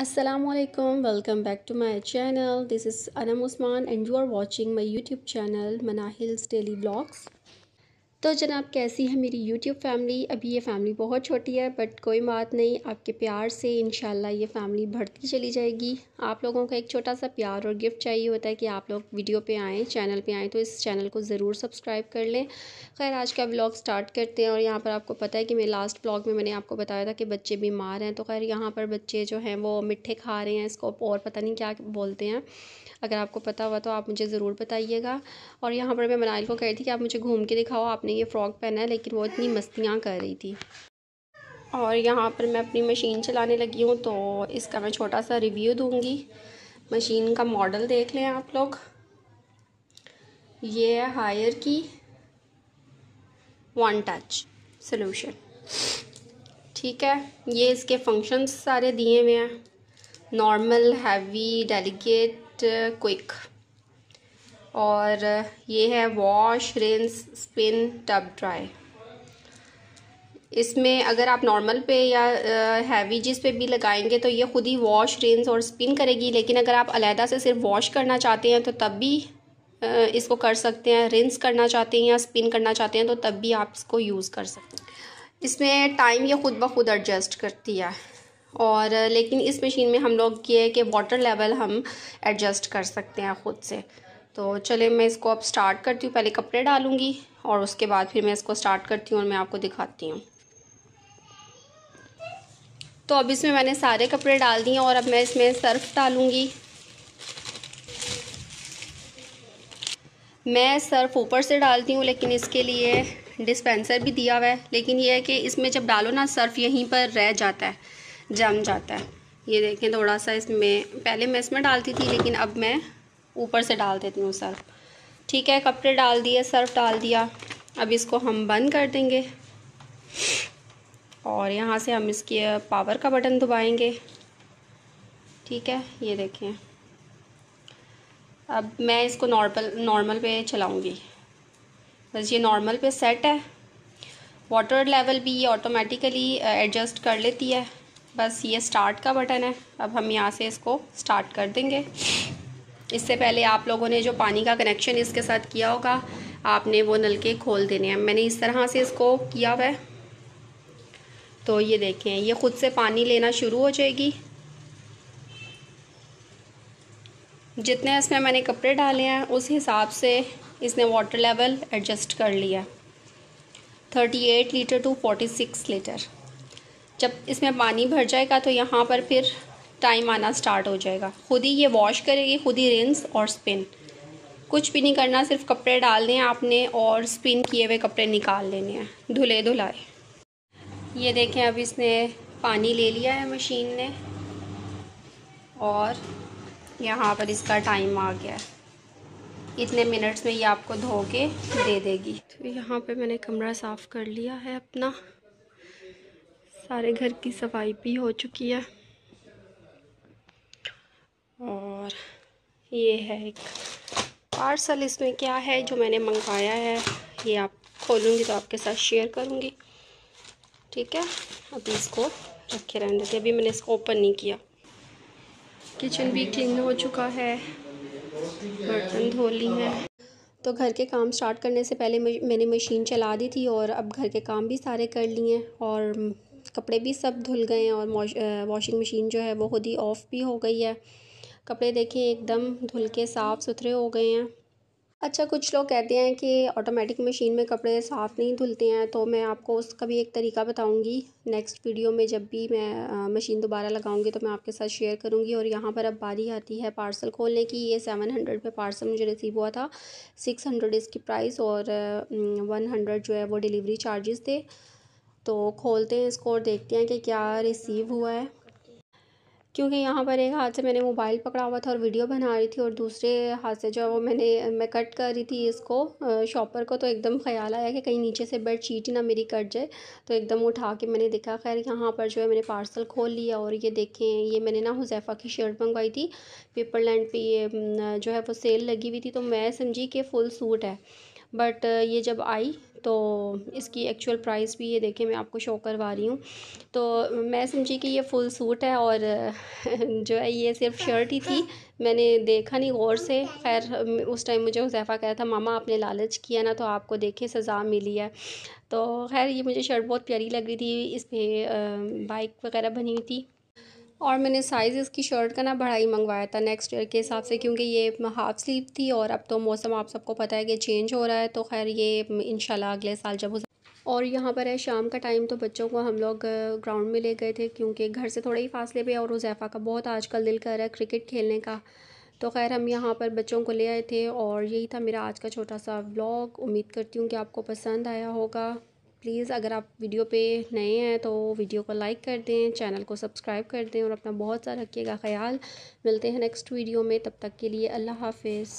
Assalamualaikum welcome back to my channel this is Anam Usman and you are watching my youtube channel Manahil's daily vlogs तो जनाब कैसी है मेरी YouTube family अभी ये family बहुत छोटी है बट कोई बात नहीं आपके प्यार से इन ये फैमिली बढ़ती चली जाएगी आप लोगों का एक छोटा सा प्यार और गिफ्ट चाहिए होता है कि आप लोग वीडियो पे आएँ चैनल पे आएँ तो इस चैनल को ज़रूर सब्सक्राइब कर लें खैर आज का ब्लॉग स्टार्ट करते हैं और यहाँ पर आपको पता है कि मेरे लास्ट ब्लॉग में मैंने आपको बताया था कि बच्चे बीमार हैं तो खैर यहाँ पर बच्चे जो हैं वो मिठ्ठे खा रहे हैं इसको और पता नहीं क्या बोलते हैं अगर आपको पता हुआ तो आप मुझे ज़रूर बताइएगा और यहाँ पर मैं मनाइल को कह रही थी कि आप मुझे घूम के दिखाओ आपने ये फ़्रॉक पहना है लेकिन वो इतनी मस्तियाँ कर रही थी और यहाँ पर मैं अपनी मशीन चलाने लगी हूँ तो इसका मैं छोटा सा रिव्यू दूँगी मशीन का मॉडल देख लें आप लोग ये है हायर की वन टच सोल्यूशन ठीक है ये इसके फंक्शंस सारे दिए हुए हैं नॉर्मल हैवी डेलिकेट क्विक और ये है wash rinse spin tub dry इसमें अगर आप नॉर्मल पे या हैवी जिस पे भी लगाएंगे तो ये ख़ुद ही वॉश रिंस और स्पिन करेगी लेकिन अगर आप अलहदा से सिर्फ वॉश करना चाहते हैं तो तब भी इसको कर सकते हैं रिंस करना चाहते हैं या स्पिन करना चाहते हैं तो तब भी आप इसको यूज़ कर सकते हैं इसमें टाइम ये ख़ुद ब खुद एडजस्ट करती है और लेकिन इस मशीन में हम लोग ये कि वाटर लेवल हम एडजस्ट कर सकते हैं ख़ुद से तो चले मैं इसको अब स्टार्ट करती हूँ पहले कपड़े डालूँगी और उसके बाद फिर मैं इसको स्टार्ट करती हूँ और मैं आपको दिखाती हूँ तो अब इसमें मैंने सारे कपड़े डाल दिए और अब मैं इसमें सर्फ डालूँगी मैं सर्फ ऊपर से डालती हूँ लेकिन इसके लिए डिस्पेंसर भी दिया हुआ है लेकिन यह है कि इसमें जब डालो ना सर्फ यहीं पर रह जाता है जम जाता है ये देखें थोड़ा सा इसमें पहले मैं इसमें डालती थी लेकिन अब मैं ऊपर से डाल देती हूँ सर्फ ठीक है कपड़े डाल दिए सर्फ डाल दिया अब इसको हम बंद कर देंगे और यहाँ से हम इसकी पावर का बटन दबाएंगे ठीक है ये देखें अब मैं इसको नॉर्मल नॉर्मल पे चलाऊँगी बस ये नॉर्मल पे सेट है वाटर लेवल भी ये ऑटोमेटिकली एडजस्ट कर लेती है बस ये स्टार्ट का बटन है अब हम यहाँ से इसको स्टार्ट कर देंगे इससे पहले आप लोगों ने जो पानी का कनेक्शन इसके साथ किया होगा आपने वो नलके खोल देने हैं मैंने इस तरह से इसको किया हुआ तो ये देखें ये ख़ुद से पानी लेना शुरू हो जाएगी जितने इसमें मैंने कपड़े डाले हैं उस हिसाब से इसने वाटर लेवल एडजस्ट कर लिया thirty eight litre to forty six litre जब इसमें पानी भर जाएगा तो यहाँ पर फिर टाइम आना स्टार्ट हो जाएगा खुद ही ये वॉश करेगी खुद ही रिंस और स्पिन कुछ भी नहीं करना सिर्फ कपड़े डालने हैं आपने और स्पिन किए हुए कपड़े निकाल लेने हैं धुले धुलाए ये देखें अब इसने पानी ले लिया है मशीन ने और यहाँ पर इसका टाइम आ गया है इतने मिनट्स में ये आपको धो के दे देगी तो यहाँ पे मैंने कमरा साफ़ कर लिया है अपना सारे घर की सफाई भी हो चुकी है और ये है एक पार्सल इसमें क्या है जो मैंने मंगवाया है ये आप खोलूँगी तो आपके साथ शेयर करूँगी ठीक है अभी इसको रखे रहने देते अभी मैंने इसको ओपन नहीं किया किचन भी क्लीन हो चुका है बर्तन धो ली है तो घर के काम स्टार्ट करने से पहले मैंने मशीन चला दी थी और अब घर के काम भी सारे कर लिए हैं और कपड़े भी सब धुल गए हैं और वॉशिंग मशीन जो है वो खुद ही ऑफ़ भी हो गई है कपड़े देखें एकदम धुल के साफ़ सुथरे हो गए हैं अच्छा कुछ लोग कहते हैं कि ऑटोमेटिक मशीन में कपड़े साफ़ नहीं धुलते हैं तो मैं आपको उसका भी एक तरीका बताऊंगी नेक्स्ट वीडियो में जब भी मैं मशीन दोबारा लगाऊंगी तो मैं आपके साथ शेयर करूंगी और यहाँ पर अब बारी आती है पार्सल खोलने की ये सेवन हंड्रेड पर पार्सल मुझे रिसीव हुआ था सिक्स हंड्रेड इसकी प्राइस और वन हंड्रेड जो है वो डिलीवरी चार्जेस थे तो खोलते हैं इसको और देखते हैं कि क्या रिसीव हुआ है क्योंकि यहाँ पर एक हाथ से मैंने मोबाइल पकड़ा हुआ था और वीडियो बना रही थी और दूसरे हाथ से जो है वो मैंने मैं कट कर रही थी इसको शॉपर को तो एकदम ख्याल आया कि कहीं नीचे से बेड चीट ना मेरी कट जाए तो एकदम उठा के मैंने देखा खैर यहाँ पर जो है मैंने पार्सल खोल लिया और ये देखें ये मैंने ना हुजैफ़ा की शर्ट मंगवाई थी पेपरलैंड पे ये जो है वो सेल लगी हुई थी तो मैं समझी कि फुल सूट है बट ये जब आई तो इसकी एक्चुअल प्राइस भी ये देखें मैं आपको शो करवा रही हूँ तो मैं समझी कि ये फुल सूट है और जो है ये सिर्फ शर्ट ही थी मैंने देखा नहीं गौर से खैर उस टाइम मुझे हुजैफ़ा कहा था मामा आपने लालच किया ना तो आपको देखे सज़ा मिली है तो खैर ये मुझे शर्ट बहुत प्यारी लग रही थी इस पर बाइक वगैरह बनी हुई थी और मैंने साइज़ इसकी शर्ट का ना बढ़ाई ही मंगवाया था नेक्स्ट ईयर के हिसाब से क्योंकि ये हाफ़ स्लीव थी और अब तो मौसम आप सबको पता है कि चेंज हो रहा है तो खैर ये इन अगले साल जब और यहाँ पर है शाम का टाइम तो बच्चों को हम लोग ग्राउंड में ले गए थे क्योंकि घर से थोड़े ही फासले पे और उजैफ़ा का बहुत आजकल दिल कर रहा है क्रिकेट खेलने का तो खैर हम यहाँ पर बच्चों को ले आए थे और यही था मेरा आज का छोटा सा व्लॉग उम्मीद करती हूँ कि आपको पसंद आया होगा प्लीज़ अगर आप वीडियो पे नए हैं तो वीडियो को लाइक कर दें चैनल को सब्सक्राइब कर दें और अपना बहुत सारा रखिएगा ख्याल मिलते हैं नेक्स्ट वीडियो में तब तक के लिए अल्लाह हाफिज़